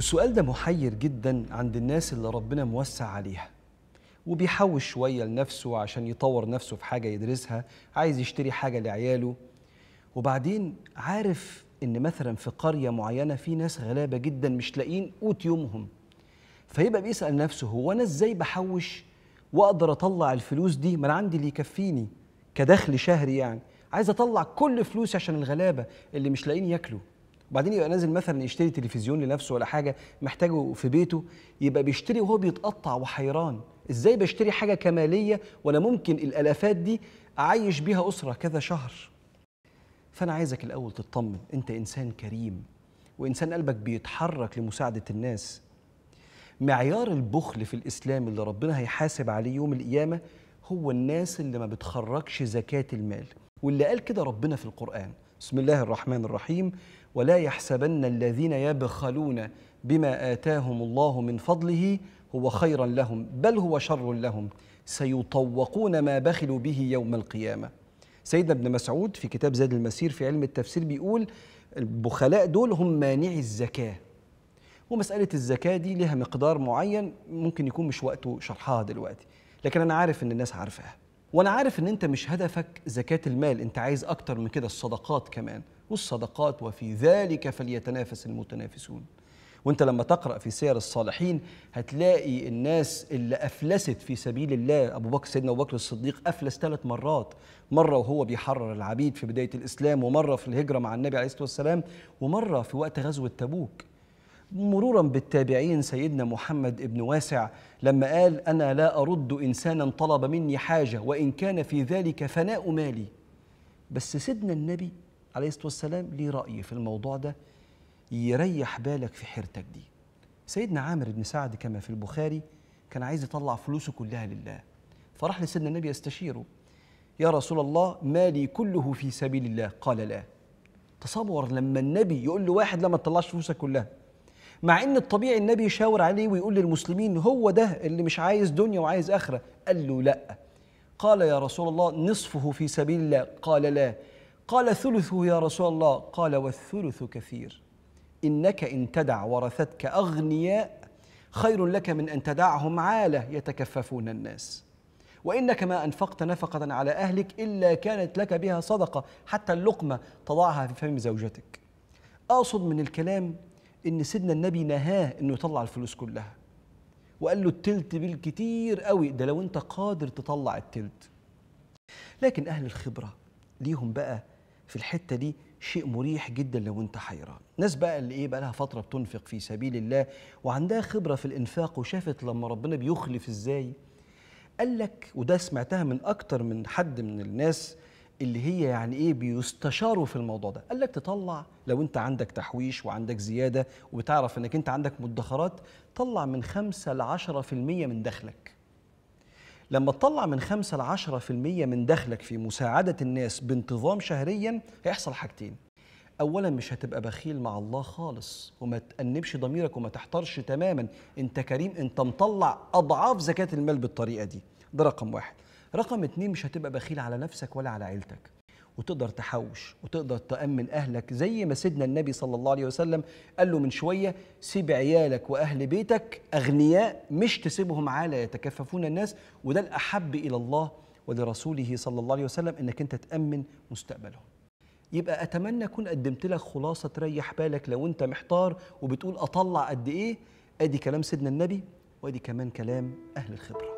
والسؤال ده محير جدا عند الناس اللي ربنا موسع عليها وبيحوش شوية لنفسه عشان يطور نفسه في حاجة يدرسها عايز يشتري حاجة لعياله وبعدين عارف إن مثلا في قرية معينة في ناس غلابة جدا مش لاقيين قوت يومهم فيبقى بيسأل نفسه هو أنا إزاي بحوش وأقدر أطلع الفلوس دي ما أنا عندي اللي يكفيني كدخل شهري يعني عايز أطلع كل فلوسي عشان الغلابة اللي مش لاقين ياكلوا وبعدين يبقى نازل مثلا يشتري تلفزيون لنفسه ولا حاجه محتاجه في بيته يبقى بيشتري وهو بيتقطع وحيران ازاي بشتري حاجه كماليه وانا ممكن الالافات دي اعيش بيها اسره كذا شهر فانا عايزك الاول تطمن انت انسان كريم وانسان قلبك بيتحرك لمساعده الناس معيار البخل في الاسلام اللي ربنا هيحاسب عليه يوم القيامه هو الناس اللي ما بتخرجش زكاه المال واللي قال كده ربنا في القرآن بسم الله الرحمن الرحيم ولا يحسبن الذين يبخلون بما آتاهم الله من فضله هو خيرا لهم بل هو شر لهم سيطوقون ما بخلوا به يوم القيامة سيدنا ابن مسعود في كتاب زاد المسير في علم التفسير بيقول البخلاء دول هم مانعي الزكاة ومسألة الزكاة دي لها مقدار معين ممكن يكون مش وقته شرحها دلوقتي لكن أنا عارف إن الناس عارفاها وانا عارف ان انت مش هدفك زكاه المال انت عايز اكتر من كده الصدقات كمان والصدقات وفي ذلك فليتنافس المتنافسون وانت لما تقرا في سير الصالحين هتلاقي الناس اللي افلست في سبيل الله ابو بكر سيدنا ابو بكر الصديق افلس ثلاث مرات مره وهو بيحرر العبيد في بدايه الاسلام ومره في الهجره مع النبي عليه الصلاه والسلام ومره في وقت غزوه تبوك مرورا بالتابعين سيدنا محمد ابن واسع لما قال أنا لا أرد إنسانا طلب مني حاجة وإن كان في ذلك فناء مالي بس سيدنا النبي عليه الصلاة والسلام ليه رأي في الموضوع ده يريح بالك في حيرتك دي سيدنا عامر بن سعد كما في البخاري كان عايز يطلع فلوسه كلها لله فراح لسيدنا النبي يستشيره يا رسول الله مالي كله في سبيل الله قال لا تصور لما النبي يقول لواحد لا ما تطلعش فلوسك كلها مع ان الطبيعي النبي يشاور عليه ويقول للمسلمين هو ده اللي مش عايز دنيا وعايز اخره قال له لا قال يا رسول الله نصفه في سبيل الله قال لا قال ثلثه يا رسول الله قال والثلث كثير انك ان تدع ورثتك اغنياء خير لك من ان تدعهم عاله يتكففون الناس وانك ما انفقت نفقه على اهلك الا كانت لك بها صدقه حتى اللقمه تضعها في فم زوجتك اقصد من الكلام ان سيدنا النبي نهاه انه يطلع الفلوس كلها وقال له التلت بالكتير قوي ده لو انت قادر تطلع التلت لكن اهل الخبره ليهم بقى في الحته دي شيء مريح جدا لو انت حيران ناس بقى اللي ايه بقى لها فتره بتنفق في سبيل الله وعندها خبره في الانفاق وشافت لما ربنا بيخلف ازاي قال لك وده سمعتها من اكتر من حد من الناس اللي هي يعني ايه بيستشاروا في الموضوع ده قال لك تطلع لو انت عندك تحويش وعندك زياده وبتعرف انك انت عندك مدخرات طلع من 5 ل 10% من دخلك لما تطلع من 5 ل 10% من دخلك في مساعده الناس بانتظام شهريا هيحصل حاجتين اولا مش هتبقى بخيل مع الله خالص وما تأنبش ضميرك وما تحترش تماما انت كريم انت مطلع اضعاف زكاه المال بالطريقه دي ده رقم واحد رقم اتنين مش هتبقى بخيل على نفسك ولا على عيلتك وتقدر تحوش وتقدر تأمن أهلك زي ما سيدنا النبي صلى الله عليه وسلم قال له من شوية سيب عيالك وأهل بيتك أغنياء مش تسيبهم عالة يتكففون الناس وده الأحب إلى الله ولرسوله صلى الله عليه وسلم إنك أنت تأمن مستقبلهم يبقى أتمنى أكون قدمت لك خلاصة تريح بالك لو أنت محتار وبتقول أطلع قد إيه أدي كلام سيدنا النبي وأدي كمان كلام أهل الخبرة